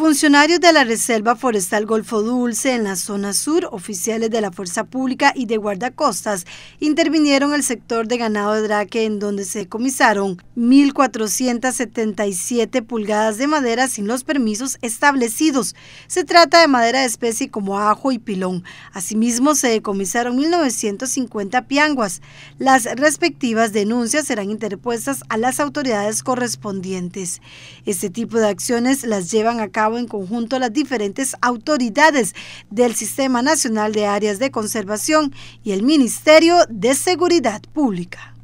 Funcionarios de la Reserva Forestal Golfo Dulce en la zona sur, oficiales de la Fuerza Pública y de guardacostas intervinieron el sector de ganado de Draque en donde se decomisaron 1.477 pulgadas de madera sin los permisos establecidos. Se trata de madera de especie como ajo y pilón. Asimismo, se decomisaron 1.950 pianguas. Las respectivas denuncias serán interpuestas a las autoridades correspondientes. Este tipo de acciones las llevan a cabo en conjunto las diferentes autoridades del Sistema Nacional de Áreas de Conservación y el Ministerio de Seguridad Pública.